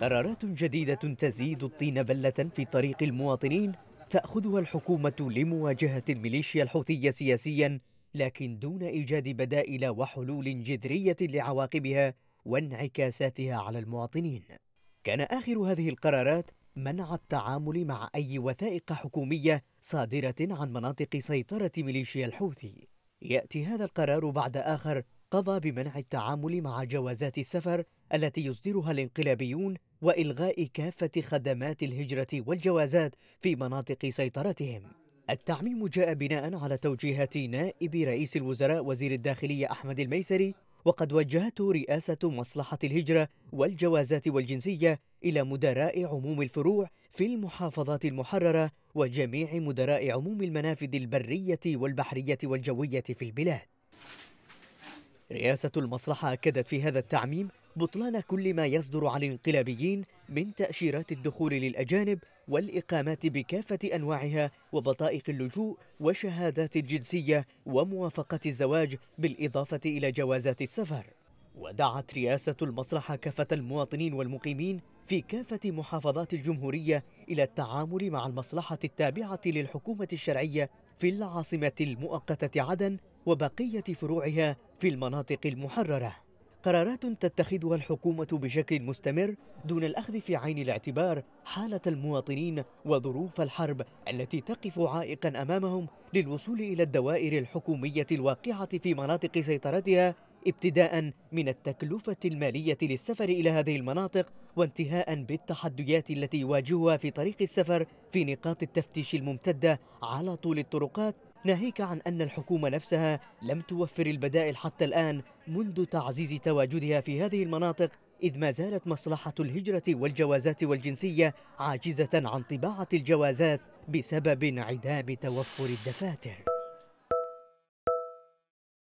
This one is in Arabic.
قرارات جديدة تزيد الطين بلة في طريق المواطنين تأخذها الحكومة لمواجهة الميليشيا الحوثية سياسيا لكن دون إيجاد بدائل وحلول جذرية لعواقبها وانعكاساتها على المواطنين كان آخر هذه القرارات منع التعامل مع أي وثائق حكومية صادرة عن مناطق سيطرة ميليشيا الحوثي يأتي هذا القرار بعد آخر قضى بمنع التعامل مع جوازات السفر التي يصدرها الانقلابيون والغاء كافه خدمات الهجره والجوازات في مناطق سيطرتهم التعميم جاء بناء على توجيهات نائب رئيس الوزراء وزير الداخليه احمد الميسري وقد وجهته رئاسه مصلحه الهجره والجوازات والجنسيه الى مدراء عموم الفروع في المحافظات المحرره وجميع مدراء عموم المنافذ البريه والبحريه والجويه في البلاد رئاسة المصلحة أكدت في هذا التعميم بطلان كل ما يصدر عن الانقلابيين من تأشيرات الدخول للأجانب والإقامات بكافة أنواعها وبطائق اللجوء وشهادات الجنسية وموافقة الزواج بالإضافة إلى جوازات السفر ودعت رئاسة المصلحة كافة المواطنين والمقيمين في كافة محافظات الجمهورية إلى التعامل مع المصلحة التابعة للحكومة الشرعية في العاصمة المؤقتة عدن وبقية فروعها في المناطق المحررة قرارات تتخذها الحكومة بشكل مستمر دون الأخذ في عين الاعتبار حالة المواطنين وظروف الحرب التي تقف عائقا أمامهم للوصول إلى الدوائر الحكومية الواقعة في مناطق سيطرتها ابتداء من التكلفة المالية للسفر إلى هذه المناطق وانتهاء بالتحديات التي يواجهها في طريق السفر في نقاط التفتيش الممتدة على طول الطرقات ناهيك عن أن الحكومة نفسها لم توفر البدائل حتى الآن منذ تعزيز تواجدها في هذه المناطق إذ ما زالت مصلحة الهجرة والجوازات والجنسية عاجزة عن طباعة الجوازات بسبب انعدام توفر الدفاتر